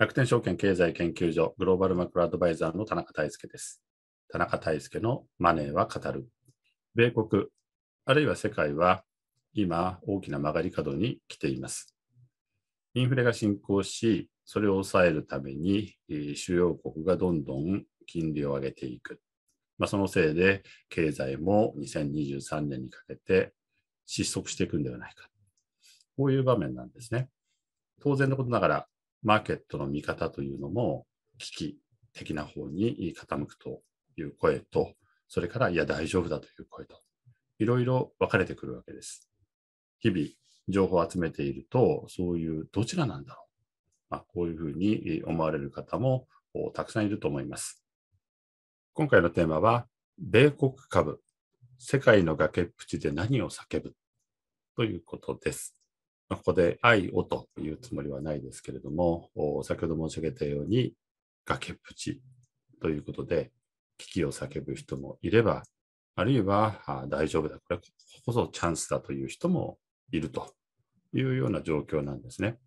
楽天証券経済研究所グローバルマクロアドバイザーの田中大輔です。田中大輔のマネーは語る。米国、あるいは世界は今大きな曲がり角に来ています。インフレが進行し、それを抑えるために主要国がどんどん金利を上げていく。まあ、そのせいで経済も2023年にかけて失速していくんではないか。こういう場面なんですね。当然のことながらマーケットの見方というのも危機的な方に傾くという声と、それからいや大丈夫だという声と、いろいろ分かれてくるわけです。日々情報を集めていると、そういうどちらなんだろう。まあ、こういうふうに思われる方もたくさんいると思います。今回のテーマは、米国株、世界の崖っぷちで何を叫ぶということです。ここで愛をというつもりはないですけれども、先ほど申し上げたように崖っぷちということで、危機を叫ぶ人もいれば、あるいは大丈夫だ、これこそチャンスだという人もいるというような状況なんですね。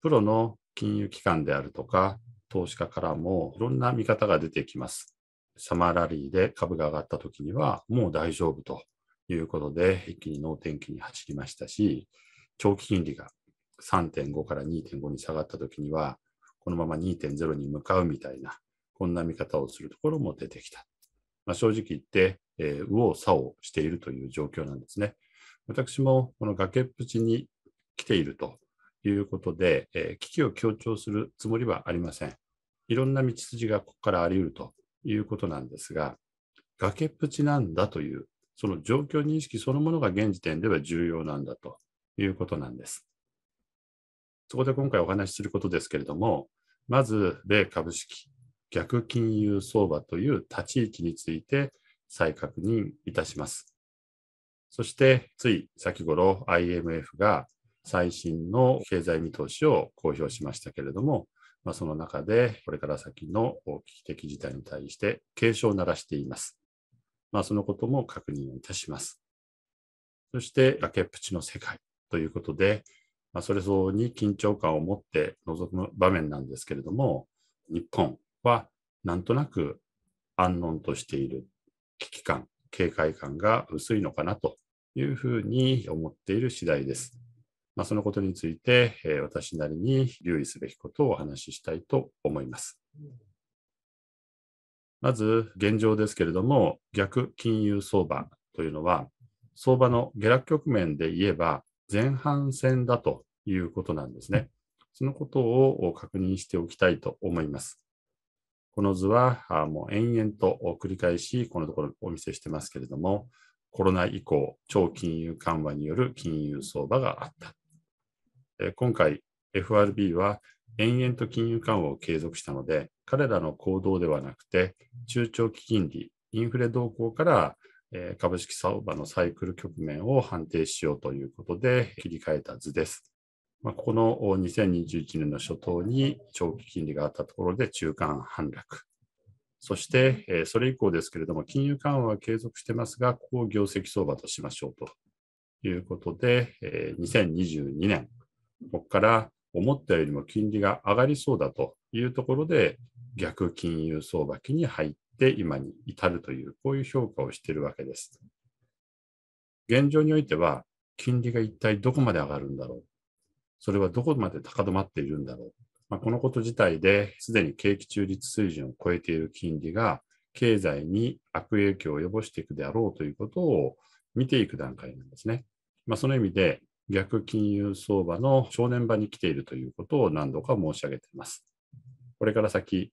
プロの金融機関であるとか、投資家からもいろんな見方が出てきます。サマーラリーで株が上がった時には、もう大丈夫ということで、一気に脳天気に走りましたし、長期金利が3.5から2.5に下がったときには、このまま2.0に向かうみたいな、こんな見方をするところも出てきた。まあ、正直言って、えー、右往左往しているという状況なんですね。私もこの崖っぷちに来ているということで、えー、危機を強調するつもりはありません。いろんな道筋がここからあり得るということなんですが、崖っぷちなんだという、その状況認識そのものが現時点では重要なんだということなんです。そこで今回お話しすることですけれども、まず、米株式逆金融相場という立ち位置について再確認いたします。そして、つい先頃 IMF が最新の経済見通しを公表しましたけれども、まあ、その中でこれから先の危機的事態に対して警鐘を鳴らしています。まあ、そのことも確認いたします。そして崖っぷちの世界ということで、まあ、それ相応に緊張感を持って臨む場面なんですけれども、日本はなんとなく安穏としている危機感、警戒感が薄いのかなというふうに思っている次第です。まあ、そのことについて、え私なりに留意すべきことをお話ししたいと思います。まず現状ですけれども、逆金融相場というのは、相場の下落局面で言えば、前半戦だということなんですね。そのことを確認しておきたいと思います。この図はもう延々と繰り返しこのところお見せしてますけれども、コロナ以降、超金融緩和による金融相場があった。今回、FRB は延々と金融緩和を継続したので、彼らの行動ではなくて、中長期金利、インフレ動向から株式相場のサイクル局面を判定しようということで切り替えた図です。まあ、ここの2021年の初頭に長期金利があったところで中間反落。そして、えそれ以降ですけれども、金融緩和は継続してますが、ここを業績相場としましょうということで、え2022年、ここから思ったよりも金利が上がりそうだというところで、逆金融相場期に入っで今に至るという、こういう評価をしているわけです。現状においては、金利が一体どこまで上がるんだろう。それはどこまで高止まっているんだろう。まあ、このこと自体で、すでに景気中立水準を超えている金利が、経済に悪影響を及ぼしていくであろうということを見ていく段階なんですね。まあ、その意味で、逆金融相場の正念場に来ているということを何度か申し上げています。これから先、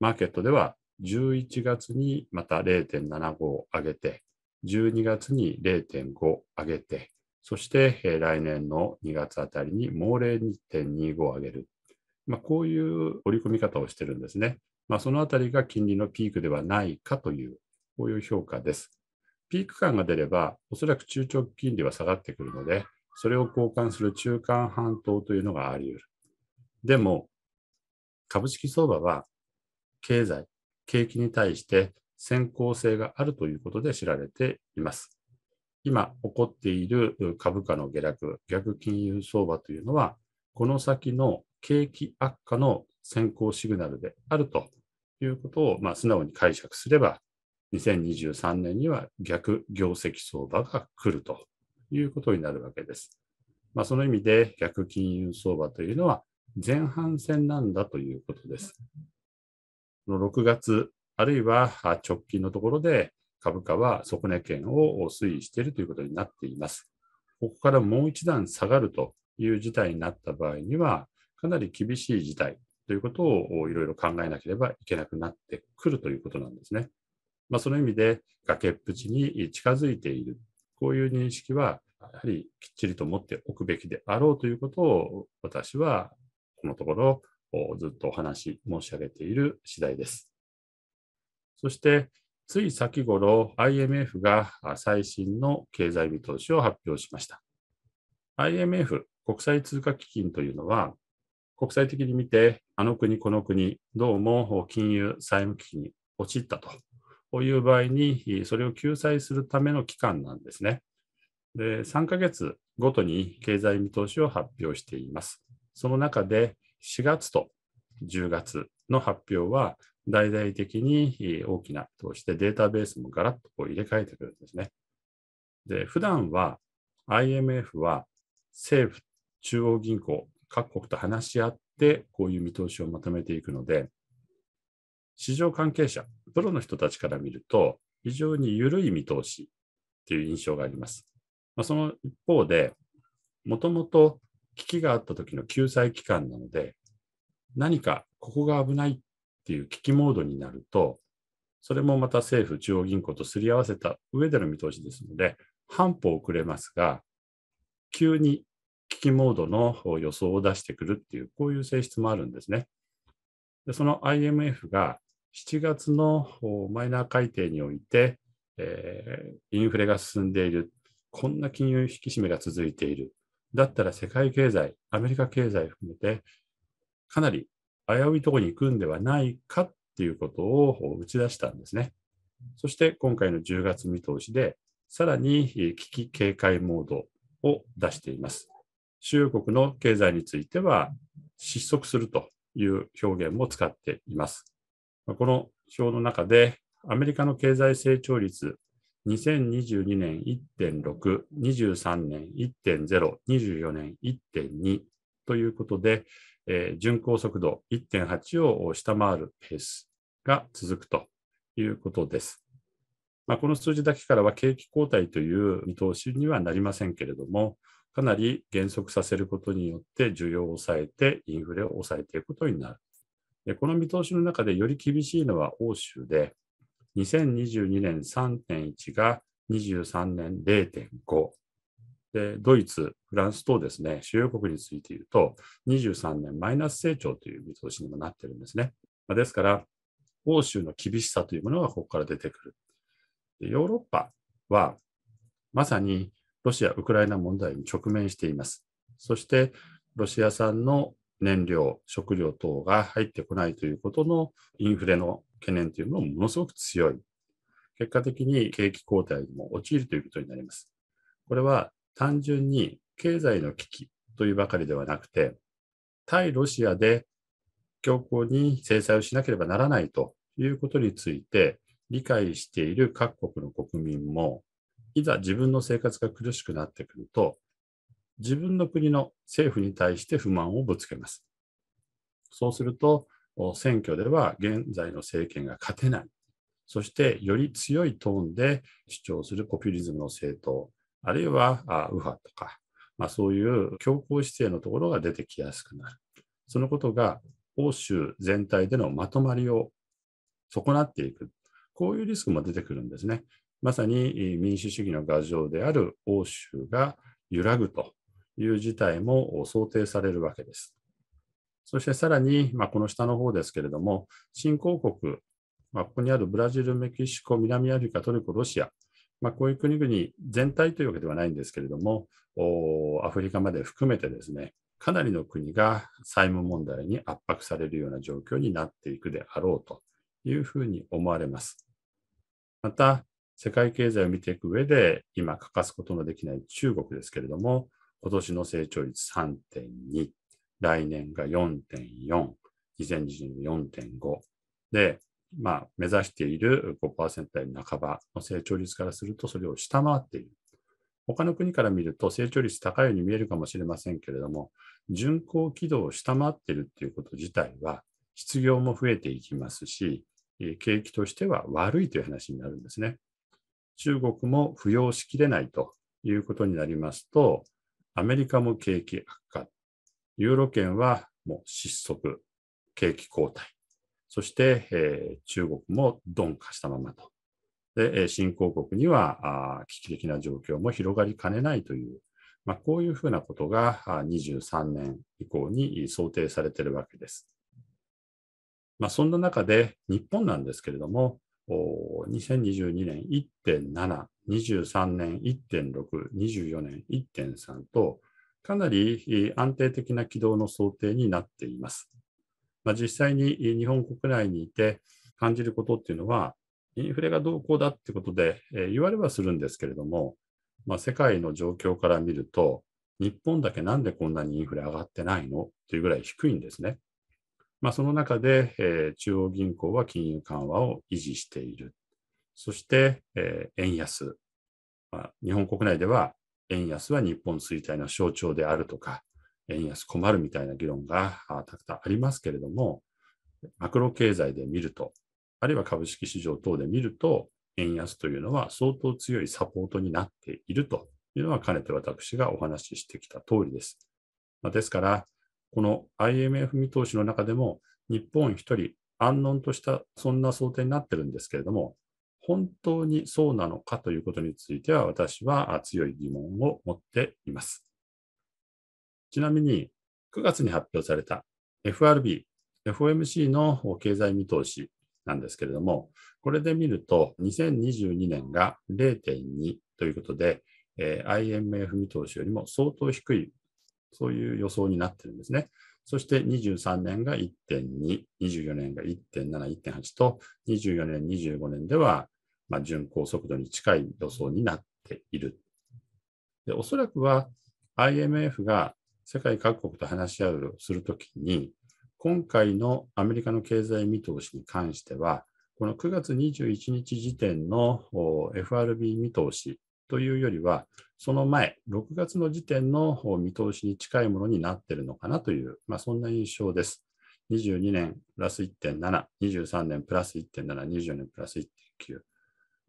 マーケットでは11月にまた0.75上げて、12月に0.5上げて、そして、来年の2月あたりに猛う0 2 5上げる。まあ、こういう織り込み方をしてるんですね。まあ、そのあたりが金利のピークではないかという、こういう評価です。ピーク感が出れば、おそらく中長期金利は下がってくるので、それを交換する中間半島というのがあり得る。でも、株式相場は経済、景気に対して先行性があるということで知られています。今起こっている株価の下落、逆金融相場というのは、この先の景気悪化の先行シグナルであるということを、まあ、素直に解釈すれば、2023年には逆業績相場が来るということになるわけです。まあ、その意味で逆金融相場というのは前半戦なんだということです。6月、あるいは直近のところで株価は底値圏を推移しているということになっています。ここからもう一段下がるという事態になった場合には、かなり厳しい事態ということをいろいろ考えなければいけなくなってくるということなんですね。まあ、その意味で崖っぷちに近づいている、こういう認識はやはりきっちりと持っておくべきであろうということを私はこのところずっとお話申し上げている次第です。そして、つい先頃、IMF が最新の経済見通しを発表しました。IMF、国際通貨基金というのは、国際的に見て、あの国、この国、どうも金融債務危機に陥ったという場合に、それを救済するための機関なんですね。で3ヶ月ごとに経済見通しを発表しています。その中で、4月と10月の発表は、大々的に大きな投資でデータベースもガラッとこう入れ替えてくるんですね。で、普段は IMF は政府、中央銀行、各国と話し合って、こういう見通しをまとめていくので、市場関係者、プロの人たちから見ると、非常に緩い見通しという印象があります。まあ、その一方で、もともと危機があった時の救済期間なので、何かここが危ないっていう危機モードになると、それもまた政府、中央銀行とすり合わせた上での見通しですので、半歩遅れますが、急に危機モードの予想を出してくるっていう、こういう性質もあるんですね。でその IMF が7月のマイナー改定において、えー、インフレが進んでいる、こんな金融引き締めが続いている、だったら世界経済、アメリカ経済含めて、かなり危ういところに行くんではないかっていうことを打ち出したんですね。そして今回の10月見通しで、さらに危機警戒モードを出しています。中国の経済については失速するという表現も使っています。この表の中で、アメリカの経済成長率2022年1.6、23年1.0、24年1.2ということで、えー、巡航速度1.8を下回るペースが続くということです。まあ、この数字だけからは景気後退という見通しにはなりませんけれども、かなり減速させることによって需要を抑えてインフレを抑えていくことになる。この見通しの中でより厳しいのは欧州で、2022年3.1が23年0.5。で、ドイツ、フランス等ですね、主要国について言うと、23年マイナス成長という見通しにもなってるんですね。まあ、ですから、欧州の厳しさというものがここから出てくる。ヨーロッパは、まさにロシア・ウクライナ問題に直面しています。そして、ロシア産の燃料、食料等が入ってこないということのインフレの懸念というのもものすごく強い。結果的に景気後退にも陥るということになります。これは単純に経済の危機というばかりではなくて、対ロシアで強硬に制裁をしなければならないということについて理解している各国の国民も、いざ自分の生活が苦しくなってくると、自分の国の政府に対して不満をぶつけます。そうすると、選挙では現在の政権が勝てない、そしてより強いトーンで主張するポピュリズムの政党、あるいは右派とか、まあ、そういう強硬姿勢のところが出てきやすくなる。そのことが欧州全体でのまとまりを損なっていく、こういうリスクも出てくるんですね。まさに民主主義の牙城である欧州が揺らぐという事態も想定されるわけです。そしてさらに、まあ、この下の方ですけれども、新興国、まあ、ここにあるブラジル、メキシコ、南アフリカ、トルコ、ロシア、まあ、こういう国々全体というわけではないんですけれども、アフリカまで含めてですね、かなりの国が債務問題に圧迫されるような状況になっていくであろうというふうに思われます。また、世界経済を見ていく上で、今欠かすことのできない中国ですけれども、今年の成長率3.2、来年が4.4、2020年4.5で、まあ、目指している5%台半ばの成長率からすると、それを下回っている。他の国から見ると成長率高いように見えるかもしれませんけれども、巡航軌道を下回っているということ自体は、失業も増えていきますし、景気としては悪いという話になるんですね。中国も扶養しきれないということになりますと、アメリカも景気悪化ユーロ圏はもう失速、景気後退、そして、えー、中国も鈍化したままと。で、新興国には危機的な状況も広がりかねないという、まあ、こういうふうなことが23年以降に想定されているわけです。まあ、そんな中で日本なんですけれども、2022年1.7、23年1.6、24年1.3と、かなり安定的な軌道の想定になっています。まあ、実際に日本国内にいて感じることっていうのは、インフレがどうこうだってことで、え言われはするんですけれども、まあ、世界の状況から見ると、日本だけなんでこんなにインフレ上がってないのというぐらい低いんですね。まあ、その中で、えー、中央銀行は金融緩和を維持している。そして、えー、円安、まあ、日本国内では円安は日本衰退の象徴であるとか、円安困るみたいな議論がたくさんありますけれども、マクロ経済で見ると、あるいは株式市場等で見ると、円安というのは相当強いサポートになっているというのは、かねて私がお話ししてきた通りです。まですから、この IMF 見通しの中でも、日本1人、安穏とした、そんな想定になってるんですけれども、本当にそうなのかということについては、私は強い疑問を持っています。ちなみに、9月に発表された FRB、FOMC の経済見通しなんですけれども、これで見ると、2022年が0.2ということで、え IMF 見通しよりも相当低い、そういう予想になってるんですね。そして23年が1.2、24年が1.7、1.8と、24年、25年ではまあ、巡航速度に近い予想になっている。でおそらくは IMF が世界各国と話し合うをするときに、今回のアメリカの経済見通しに関しては、この9月21日時点の FRB 見通しというよりは、その前、6月の時点の見通しに近いものになっているのかなという、まあ、そんな印象です。22年プラス1.7、23年プラス1.7、2 4年プラス1.9。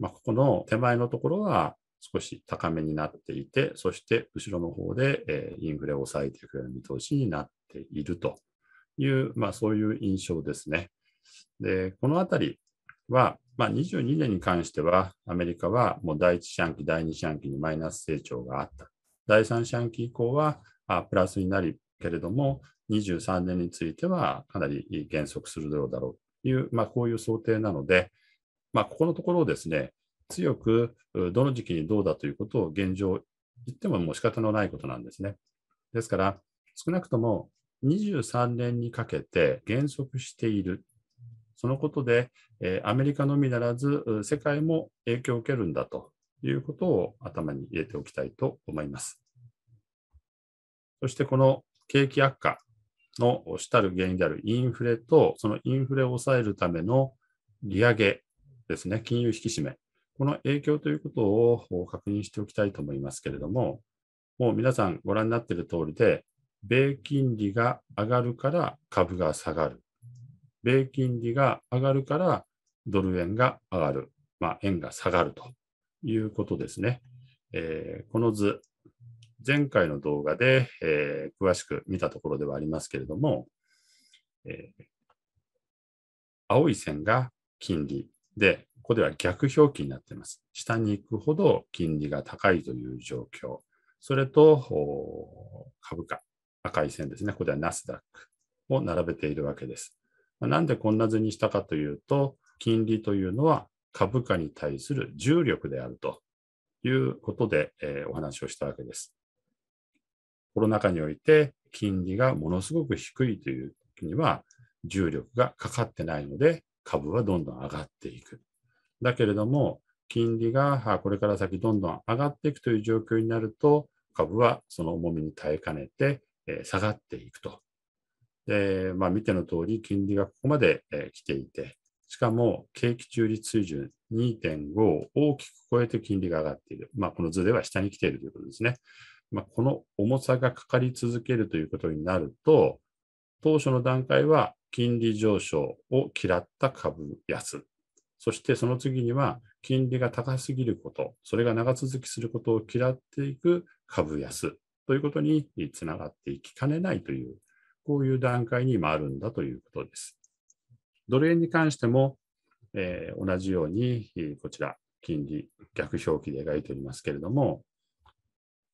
まあ、ここの手前のところは少し高めになっていて、そして後ろの方で、えインフレを抑えていくような見通しになっているという、まあ、そういう印象ですね。で、このあたりは、まあ、22年に関しては、アメリカはもう第1四半期、第2四半期にマイナス成長があった。第3四半期以降はあプラスになるけれども、23年についてはかなり減速するうだろうという、まあ、こういう想定なので、まあ、ここのところをですね、強くどの時期にどうだということを現状言ってももう仕方のないことなんですね。ですから、少なくとも23年にかけて減速している。そのことで、えアメリカのみならず、世界も影響を受けるんだということを頭に入れておきたいと思います。そして、この景気悪化の主たる原因であるインフレと、そのインフレを抑えるための利上げですね、金融引き締め、この影響ということを確認しておきたいと思いますけれども、もう皆さんご覧になっている通りで、米金利が上がるから株が下がる。米金利が上がるからドル円が上がる。まあ、円が下がるということですね。えー、この図、前回の動画で、えー、詳しく見たところではありますけれども、えー、青い線が金利、で、ここでは逆表記になっています。下に行くほど金利が高いという状況。それと株価、赤い線ですね。ここではナスダックを並べているわけです。なんでこんな図にしたかというと、金利というのは株価に対する重力であるということで、えお話をしたわけです。コロナ禍において金利がものすごく低いという時には重力がかかってないので株はどんどん上がっていく。だけれども、金利がこれから先どんどん上がっていくという状況になると、株はその重みに耐えかねて、下がっていくと。で、まあ、見ての通り、金利がここまで、来ていて、しかも景気中立水準2.5を大きく超えて金利が上がっている。まあ、この図では下に来ているということですね。まあ、この重さがかかり続けるということになると、当初の段階は金利上昇を嫌った株安。そしてその次には金利が高すぎること、それが長続きすることを嫌っていく株安ということにつながっていきかねないという、こういう段階にもあるんだということです。ドル円に関しても、えー、同じように、えこちら、金利逆表記で描いておりますけれども、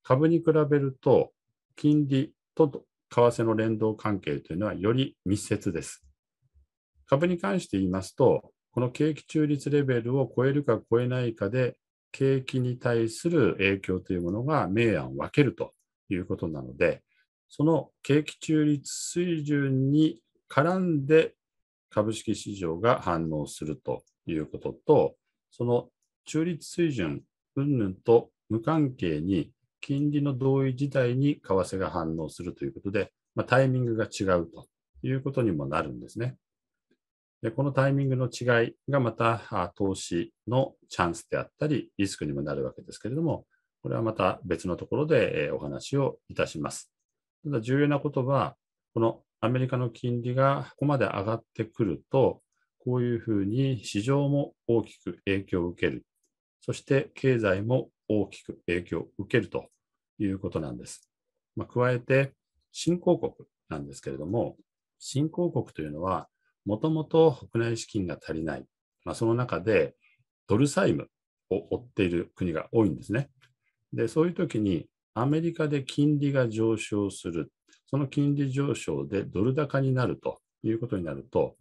株に比べると、金利と為替の連動関係というのはより密接です。株に関して言いますと、この景気中立レベルを超えるか超えないかで、景気に対する影響というものが明暗を分けるということなので、その景気中立水準に絡んで株式市場が反応するということと、その中立水準云々と無関係に金利の同意自体に為替が反応するということで、まあ、タイミングが違うということにもなるんですね。でこのタイミングの違いがまた投資のチャンスであったりリスクにもなるわけですけれども、これはまた別のところでお話をいたします。ただ重要なことは、このアメリカの金利がここまで上がってくると、こういうふうに市場も大きく影響を受ける、そして経済も大きく影響を受けるということなんです。まあ、加えて、新興国なんですけれども、新興国というのは、もともと国内資金が足りない、まあ、その中でドル債務を負っている国が多いんですね。で、そういう時に、アメリカで金利が上昇する、その金利上昇でドル高になるということになると、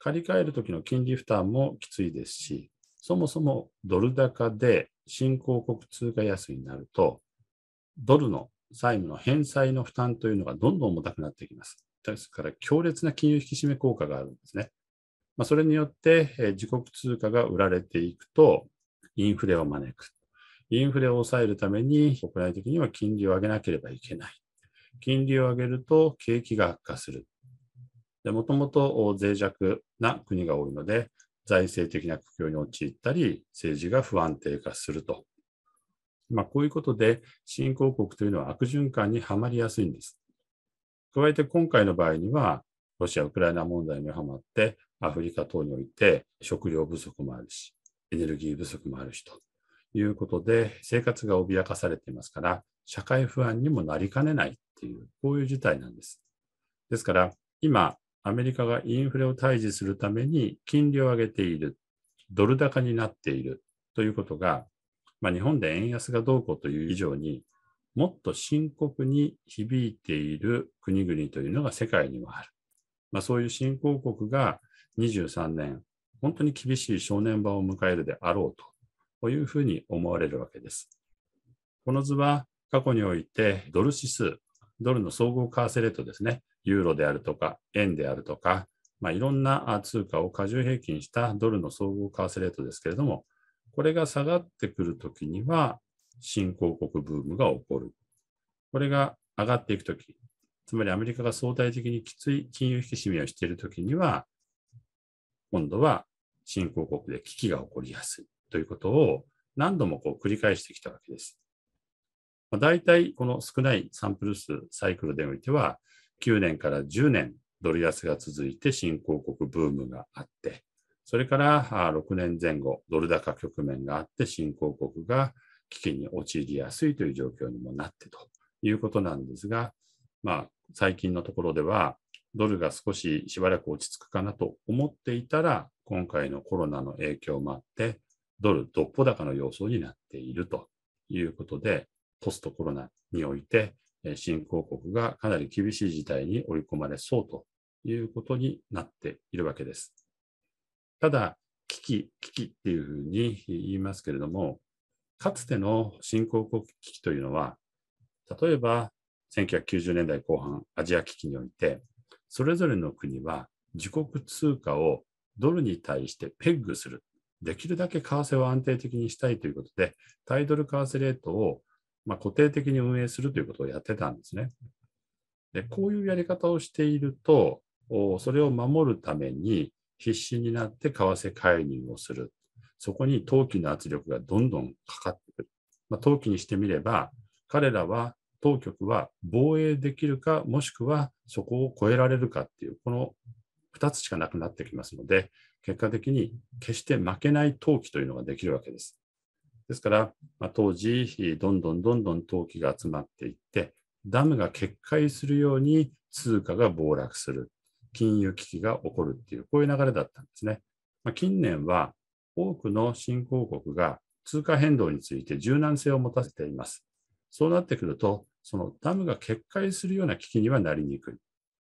借り換える時の金利負担もきついですし、そもそもドル高で新興国通貨安になると、ドルの債務の返済の負担というのがどんどん重たくなってきます。ですから、強烈な金融引き締め効果があるんですね。まあ、それによって、え自国通貨が売られていくと、インフレを招く。インフレを抑えるために、国内的には金利を上げなければいけない。金利を上げると景気が悪化する。もともと脆弱な国が多いので、財政的な苦境に陥ったり、政治が不安定化すると。まあ、こういうことで、新興国というのは悪循環にはまりやすいんです。加えて今回の場合には、ロシア・ウクライナ問題にはまって、アフリカ等において食料不足もあるし、エネルギー不足もあるしということで、生活が脅かされていますから、社会不安にもなりかねないっていう、こういう事態なんです。ですから、今、アメリカがインフレを退治するために金利を上げている、ドル高になっているということが、まあ、日本で円安がどうこうという以上に、もっと深刻に響いている国々というのが世界にはある。まあ、そういう新興国が23年、本当に厳しい正念場を迎えるであろうというふうに思われるわけです。この図は過去においてドル指数、ドルの総合為替レートですね、ユーロであるとか、円であるとか、まあ、いろんな通貨を過重平均したドルの総合為替レートですけれども、これが下がってくるときには、新興国ブームが起こる。これが上がっていくとき、つまりアメリカが相対的にきつい金融引き締めをしているときには、今度は新興国で危機が起こりやすいということを何度もこう繰り返してきたわけです。まあ、大体この少ないサンプル数、サイクルでおいては、9年から10年、ドル安が続いて新興国ブームがあって、それから6年前後、ドル高局面があって、新興国が危機に陥りやすいという状況にもなってということなんですが、まあ、最近のところでは、ドルが少ししばらく落ち着くかなと思っていたら、今回のコロナの影響もあって、ドルどっぽ高の様相になっているということで、ポストコロナにおいて、新興国がかなり厳しい事態に追い込まれそうということになっているわけです。ただ、危機、危機っていうふうに言いますけれども、かつての新興国危機というのは、例えば1990年代後半、アジア危機において、それぞれの国は自国通貨をドルに対してペッグする。できるだけ為替を安定的にしたいということで、タイドル為替レートをまあ、固定的に運営するということをやってたんですね。でこういうやり方をしていると、それを守るために必死になって為替介入をする。そこに投機の圧力がどんどんかかってくる。まあ、投機にしてみれば、彼らは、当局は防衛できるか、もしくはそこを超えられるかっていう、この2つしかなくなってきますので、結果的に決して負けない投機というのができるわけです。ですから、まあ、当時、どんどんどんどん投機が集まっていって、ダムが決壊するように通貨が暴落する、金融危機が起こるっていう、こういう流れだったんですね。まあ、近年は多くの新興国が通貨変動について柔軟性を持たせています。そうなってくると、そのダムが決壊するような危機にはなりにくい。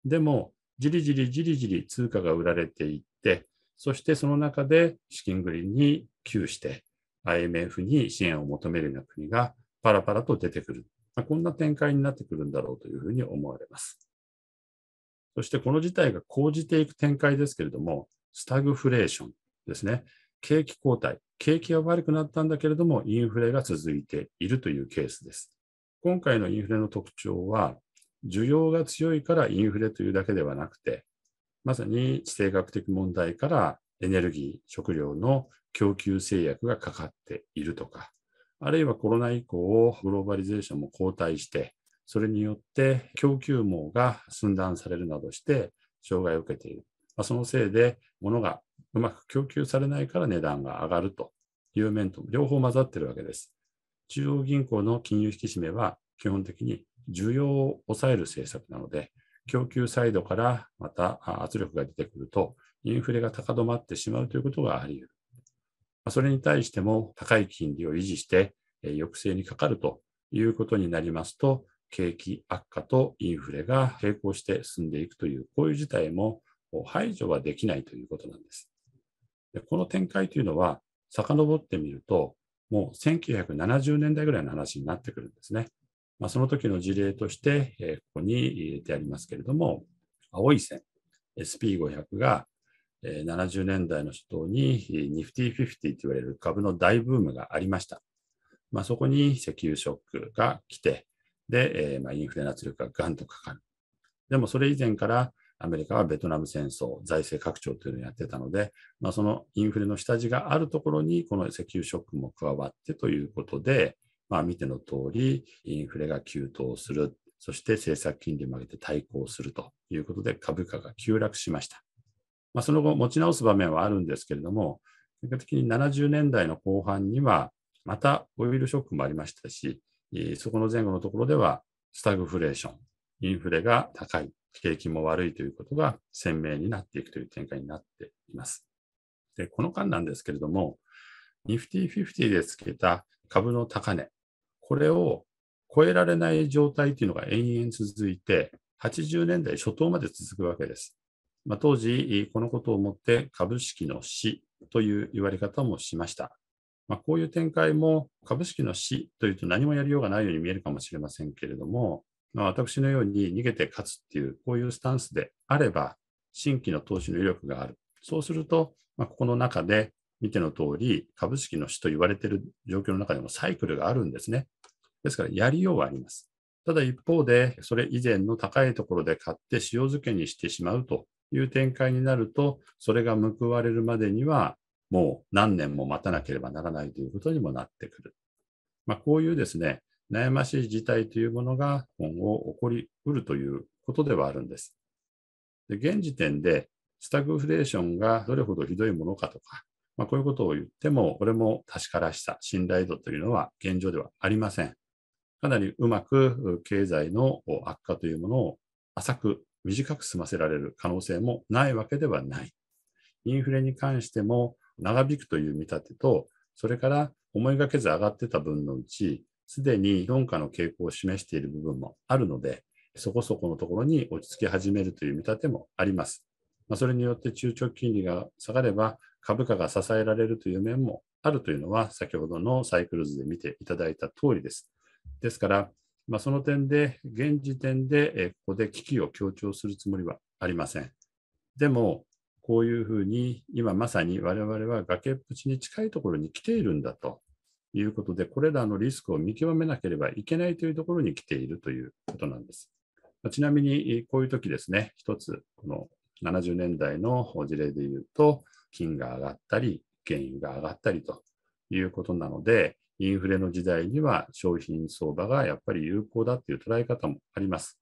でも、じりじりじりじり通貨が売られていって、そしてその中で資金繰りに窮して、IMF に支援を求めるような国がパラパラと出てくる。まあ、こんな展開になってくるんだろうというふうに思われます。そしてこの事態が講じていく展開ですけれども、スタグフレーションですね。景気後退。景気は悪くなったんだけれども、インフレが続いているというケースです。今回のインフレの特徴は、需要が強いからインフレというだけではなくて、まさに地政学的問題からエネルギー、食料の供給制約がかかっているとか、あるいはコロナ以降、グローバリゼーションも後退して、それによって供給網が寸断されるなどして、障害を受けている。まあ、そのせいで、物がうまく供給されないから値段が上がるという面と、両方混ざっているわけです。中央銀行の金融引き締めは、基本的に需要を抑える政策なので、供給サイドからまた圧力が出てくると、インフレが高止まってしまうということがあり得る。それに対しても高い金利を維持して抑制にかかるということになりますと、景気悪化とインフレが並行して進んでいくという、こういう事態も排除はできないということなんです。でこの展開というのは、遡ってみると、もう1970年代ぐらいの話になってくるんですね。まあ、その時の事例として、えここに入れてありますけれども、青い線、SP500 が70年代の初頭にニフティフィフティと言われる株の大ブームがありました。まあ、そこに石油ショックが来て、で、えまあ、インフレの圧力がガンとかかる。でもそれ以前からアメリカはベトナム戦争、財政拡張というのをやってたので、まあ、そのインフレの下地があるところに、この石油ショックも加わってということで、まあ、見ての通り、インフレが急騰する、そして政策金利も上げて対抗するということで、株価が急落しました。まあ、その後持ち直す場面はあるんですけれども、結果的に70年代の後半には、またオイルショックもありましたし、そこの前後のところでは、スタグフレーション、インフレが高い、景気も悪いということが鮮明になっていくという展開になっています。で、この間なんですけれども、ニフティ50でつけた株の高値、これを超えられない状態というのが延々続いて、80年代初頭まで続くわけです。まあ、当時、このことをもって株式の死という言われ方もしました。まあ、こういう展開も株式の死というと何もやりようがないように見えるかもしれませんけれども、まあ、私のように逃げて勝つっていう、こういうスタンスであれば、新規の投資の威力がある。そうすると、まあ、ここの中で見ての通り、株式の死と言われている状況の中でもサイクルがあるんですね。ですから、やりようはあります。ただ一方で、それ以前の高いところで買って塩漬けにしてしまうという展開になると、それが報われるまでには、もう何年も待たなければならないということにもなってくる。まあ、こういうですね、悩ましい事態というものが今後起こりうるということではあるんです。で現時点で、スタグフレーションがどれほどひどいものかとか、まあ、こういうことを言っても、これも確からしさ、信頼度というのは現状ではありません。かなりうまく経済の悪化というものを浅く短く済ませられる可能性もないわけではない。インフレに関しても長引くという見立てと、それから思いがけず上がってた分のうち、すでに鈍化の傾向を示している部分もあるので、そこそこのところに落ち着き始めるという見立てもあります。まあ、それによって中長期金利が下がれば株価が支えられるという面もあるというのは先ほどのサイクル図で見ていただいた通りです。ですからまあ、その点で、現時点でここで危機を強調するつもりはありません。でも、こういうふうに今まさに我々は崖っぷちに近いところに来ているんだということで、これらのリスクを見極めなければいけないというところに来ているということなんです。まちなみに、こういう時ですね、一つ、この70年代の事例で言うと、金が上がったり、原油が上がったりということなので、インフレの時代には商品相場がやっぱり有効だという捉え方もあります。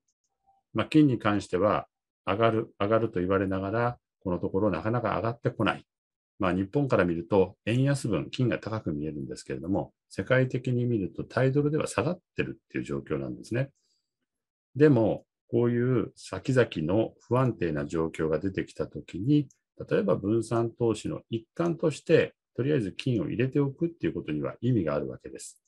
まあ、金に関しては上がる、上がると言われながら、このところなかなか上がってこない。まあ、日本から見ると円安分、金が高く見えるんですけれども、世界的に見るとタイドルでは下がってるっていう状況なんですね。でも、こういう先々の不安定な状況が出てきたときに、例えば分散投資の一環としてとりあえず金を入れておくっていうことには意味があるわけです。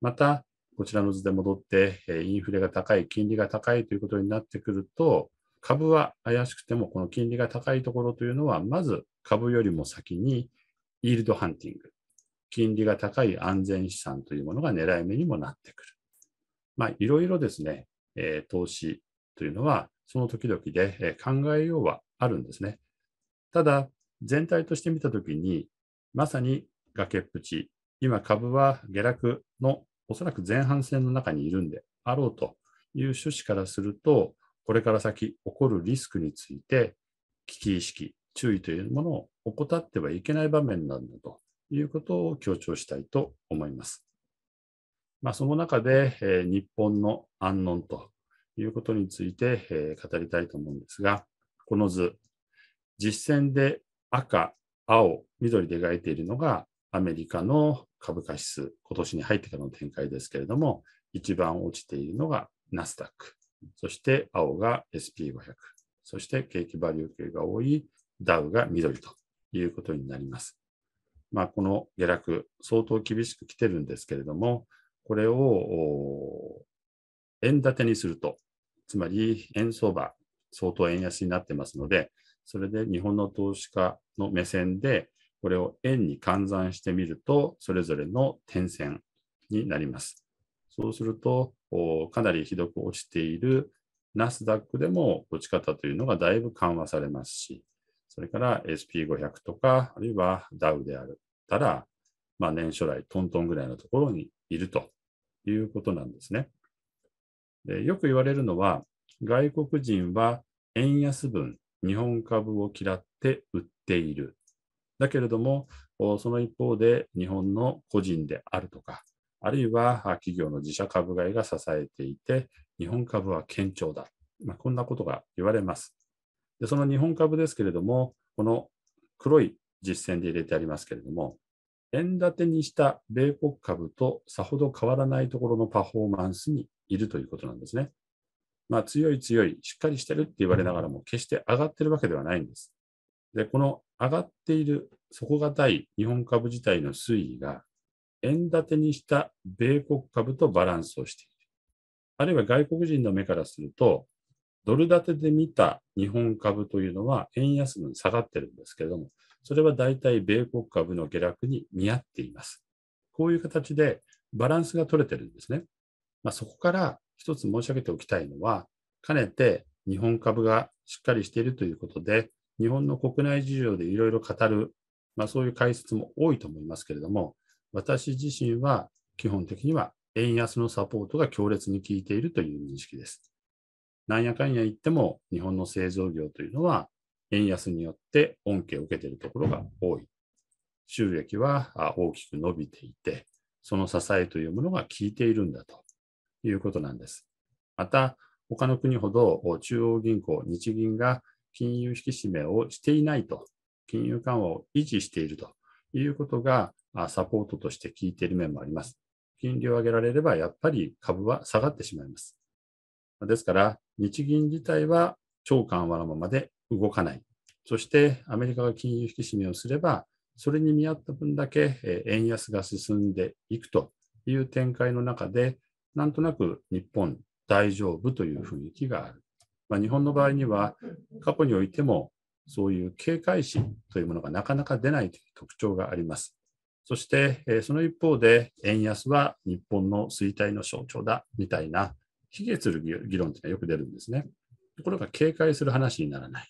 また、こちらの図で戻って、インフレが高い、金利が高いということになってくると、株は怪しくても、この金利が高いところというのは、まず株よりも先に、イールドハンティング、金利が高い安全資産というものが狙い目にもなってくる。まあ、いろいろですね、え投資というのは、その時々で考えようはあるんですね。ただ、全体として見たときに、まさに崖っぷち。今株は下落のおそらく前半戦の中にいるんであろうという趣旨からすると、これから先起こるリスクについて、危機意識、注意というものを怠ってはいけない場面なんだということを強調したいと思います。まあ、その中で、えー、日本の安穏ということについて、えー、語りたいと思うんですが、この図、実践で赤、青、緑で描いているのがアメリカの株価指数、今年に入ってからの展開ですけれども、一番落ちているのがナスダック、そして青が SP500、そして景気バリュー系が多いダウが緑ということになります。まあ、この下落、相当厳しく来てるんですけれども、これを円建てにすると、つまり円相場、相当円安になってますので、それで日本の投資家の目線で、これを円に換算してみると、それぞれの点線になります。そうすると、かなりひどく落ちているナスダックでも落ち方というのがだいぶ緩和されますし、それから SP500 とか、あるいはダウであるたら、まあ、年初来トントンぐらいのところにいるということなんですね。でよく言われるのは、外国人は円安分日本株を嫌って売っている。だけれども、その一方で日本の個人であるとか、あるいは企業の自社株買いが支えていて、日本株は堅調だ。まあ、こんなことが言われますで。その日本株ですけれども、この黒い実践で入れてありますけれども、円建てにした米国株とさほど変わらないところのパフォーマンスにいるということなんですね。まあ、強い強い、しっかりしてるって言われながらも、決して上がってるわけではないんです。で、この上がっている底堅い日本株自体の推移が、円建てにした米国株とバランスをしている。あるいは外国人の目からすると、ドル建てで見た日本株というのは円安分下がってるんですけれども、それは大体米国株の下落に見合っています。こういう形でバランスが取れてるんですね。まあ、そこから一つ申し上げておきたいのは、かねて日本株がしっかりしているということで、日本の国内事情でいろいろ語る、まあ、そういう解説も多いと思いますけれども、私自身は基本的には円安のサポートが強烈に効いているという認識です。なんやかんや言っても、日本の製造業というのは、円安によって恩恵を受けているところが多い。収益は大きく伸びていて、その支えというものが効いているんだと。いうことなんです。また、他の国ほど中央銀行、日銀が金融引き締めをしていないと、金融緩和を維持しているということがサポートとして効いている面もあります。金利を上げられれば、やっぱり株は下がってしまいます。ですから、日銀自体は超緩和のままで動かない。そして、アメリカが金融引き締めをすれば、それに見合った分だけ円安が進んでいくという展開の中で、なんとなく日本大丈夫という雰囲気がある。まあ、日本の場合には過去においてもそういう警戒心というものがなかなか出ないという特徴があります。そして、えその一方で円安は日本の衰退の象徴だみたいな卑下する議論というのはよく出るんですね。ところが警戒する話にならない。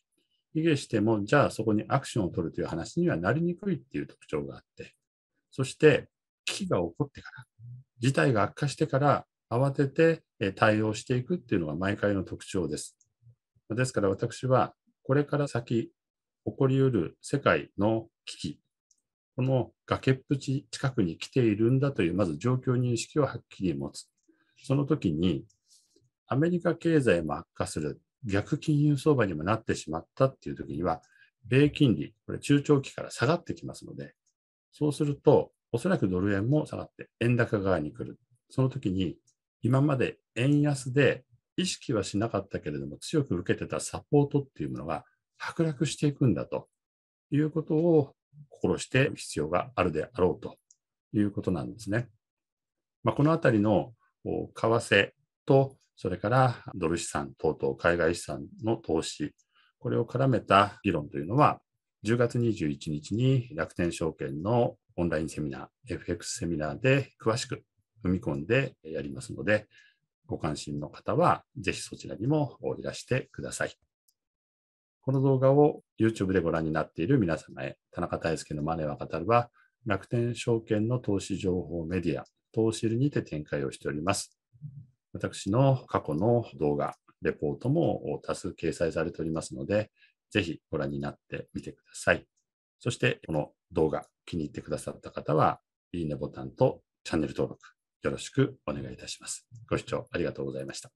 卑下しても、じゃあそこにアクションを取るという話にはなりにくいっていう特徴があって、そして危機が起こってから、事態が悪化してから慌てて対応していくっていうのが毎回の特徴です。ですから私は、これから先起こりうる世界の危機、この崖っぷち近くに来ているんだという、まず状況認識をはっきり持つ。その時に、アメリカ経済も悪化する、逆金融相場にもなってしまったっていう時には、米金利、これ中長期から下がってきますので、そうすると、おそらくドル円も下がって円高側に来る。その時に今まで円安で意識はしなかったけれども、強く受けてたサポートっていうものが剥落していくんだということを心して必要があるであろうということなんですね。まあ、このあたりの為替と、それからドル資産等々、海外資産の投資、これを絡めた議論というのは、10月21日に楽天証券のオンラインセミナー、FX セミナーで詳しく踏み込んでやりますので、ご関心の方はぜひそちらにもいらしてください。この動画を YouTube でご覧になっている皆様へ、田中大輔のマネは語るは、楽天証券の投資情報メディア、投資にて展開をしております。私の過去の動画、レポートも多数掲載されておりますので、ぜひご覧になってみてください。そして、この動画、気に入ってくださった方は、いいねボタンとチャンネル登録、よろしくお願いいたします。ご視聴ありがとうございました。